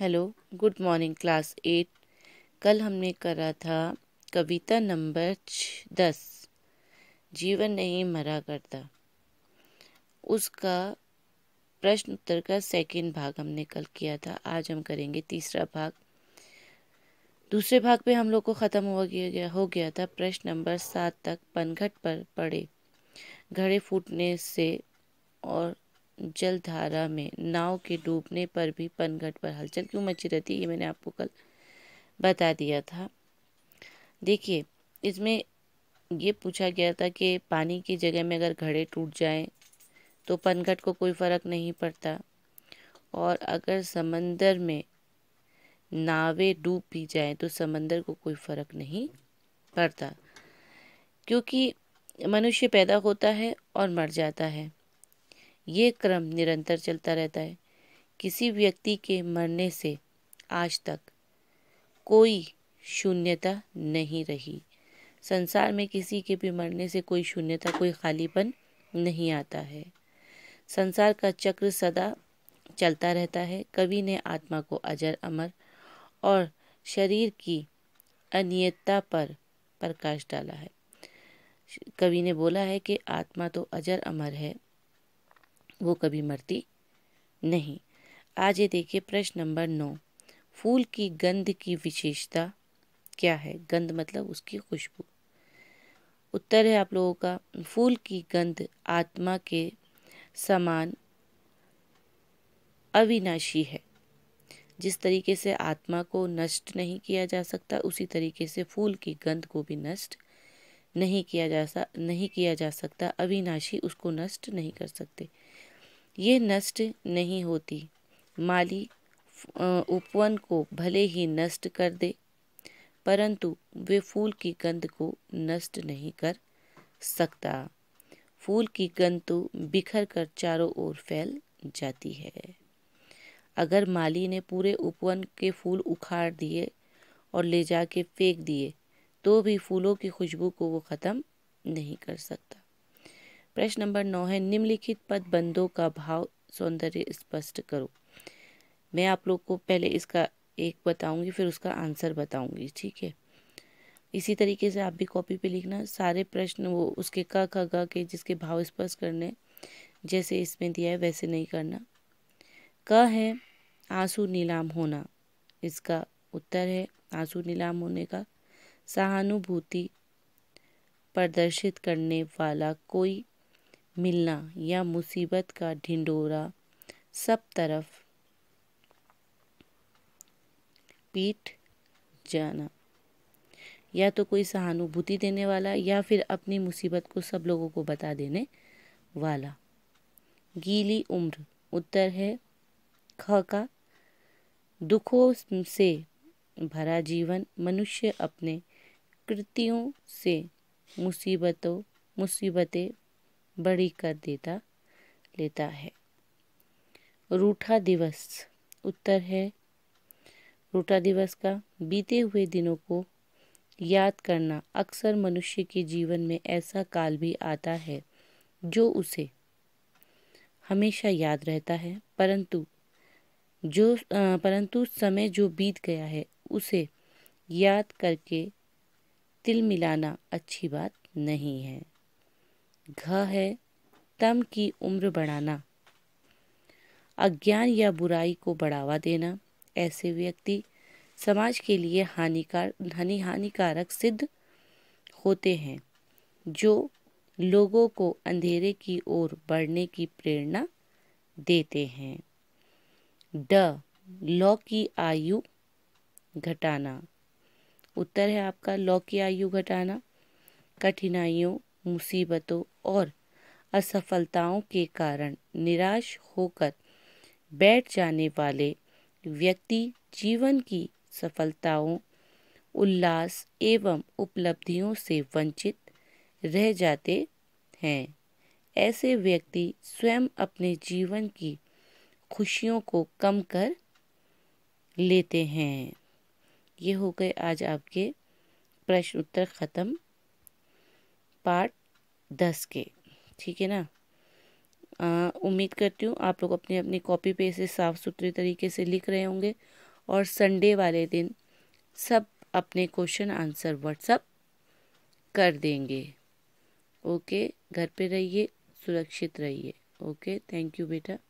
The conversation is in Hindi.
हेलो गुड मॉर्निंग क्लास एट कल हमने करा था कविता नंबर दस जीवन नहीं मरा करता उसका प्रश्न उत्तर का सेकंड भाग हमने कल किया था आज हम करेंगे तीसरा भाग दूसरे भाग पे हम लोग को ख़त्म हो गया हो गया था प्रश्न नंबर सात तक पनघट पर पड़े घड़े फूटने से और जलधारा में नाव के डूबने पर भी पनघट पर हलचल क्यों मची रहती ये मैंने आपको कल बता दिया था देखिए इसमें ये पूछा गया था कि पानी की जगह में अगर घड़े टूट जाएं तो पनघट को कोई फ़र्क नहीं पड़ता और अगर समंदर में नावें डूब भी जाएं तो समंदर को कोई फ़र्क नहीं पड़ता क्योंकि मनुष्य पैदा होता है और मर जाता है ये क्रम निरंतर चलता रहता है किसी व्यक्ति के मरने से आज तक कोई शून्यता नहीं रही संसार में किसी के भी मरने से कोई शून्यता कोई खालीपन नहीं आता है संसार का चक्र सदा चलता रहता है कवि ने आत्मा को अजर अमर और शरीर की अनियतता पर प्रकाश डाला है कवि ने बोला है कि आत्मा तो अजर अमर है वो कभी मरती नहीं आज ये देखिए प्रश्न नंबर नौ फूल की गंध की विशेषता क्या है गंध मतलब उसकी खुशबू उत्तर है आप लोगों का फूल की गंध आत्मा के समान अविनाशी है जिस तरीके से आत्मा को नष्ट नहीं किया जा सकता उसी तरीके से फूल की गंध को भी नष्ट नहीं किया जा नहीं किया जा सकता अविनाशी उसको नष्ट नहीं कर सकते ये नष्ट नहीं होती माली उपवन को भले ही नष्ट कर दे परंतु वे फूल की गंध को नष्ट नहीं कर सकता फूल की गंध तो बिखर कर चारों ओर फैल जाती है अगर माली ने पूरे उपवन के फूल उखाड़ दिए और ले जाके फेंक दिए तो भी फूलों की खुशबू को वो ख़त्म नहीं कर सकता प्रश्न नंबर नौ है निम्नलिखित पद बंदों का भाव सौंदर्य स्पष्ट करो मैं आप लोग को पहले इसका एक बताऊंगी फिर उसका आंसर बताऊंगी ठीक है इसी तरीके से आप भी कॉपी पे लिखना सारे प्रश्न वो उसके क ख ग के जिसके भाव स्पष्ट करने जैसे इसमें दिया है वैसे नहीं करना क है आंसू नीलाम होना इसका उत्तर है आंसू नीलाम होने का सहानुभूति प्रदर्शित करने वाला कोई मिलना या मुसीबत का ढिंडोरा सब तरफ पीट जाना या तो कोई सहानुभूति देने वाला या फिर अपनी मुसीबत को सब लोगों को बता देने वाला गीली उम्र उत्तर है ख का दुखों से भरा जीवन मनुष्य अपने कृतियों से मुसीबतों मुसीबतें बड़ी कर देता लेता है रूठा दिवस उत्तर है रूठा दिवस का बीते हुए दिनों को याद करना अक्सर मनुष्य के जीवन में ऐसा काल भी आता है जो उसे हमेशा याद रहता है परंतु जो परंतु समय जो बीत गया है उसे याद करके तिल मिलाना अच्छी बात नहीं है घ है तम की उम्र बढ़ाना अज्ञान या बुराई को बढ़ावा देना ऐसे व्यक्ति समाज के लिए हानिकार हानिकारक सिद्ध होते हैं जो लोगों को अंधेरे की ओर बढ़ने की प्रेरणा देते हैं ड लौ की आयु घटाना उत्तर है आपका लौ की आयु घटाना कठिनाइयों मुसीबतों और असफलताओं के कारण निराश होकर बैठ जाने वाले व्यक्ति जीवन की सफलताओं उल्लास एवं उपलब्धियों से वंचित रह जाते हैं ऐसे व्यक्ति स्वयं अपने जीवन की खुशियों को कम कर लेते हैं ये हो गए आज आपके प्रश्न उत्तर ख़त्म पार्ट दस के ठीक है ना आ, उम्मीद करती हूँ आप लोग अपनी अपनी कॉपी पे इसे साफ़ सुथरे तरीके से लिख रहे होंगे और संडे वाले दिन सब अपने क्वेश्चन आंसर व्हाट्सअप कर देंगे ओके घर पे रहिए सुरक्षित रहिए ओके थैंक यू बेटा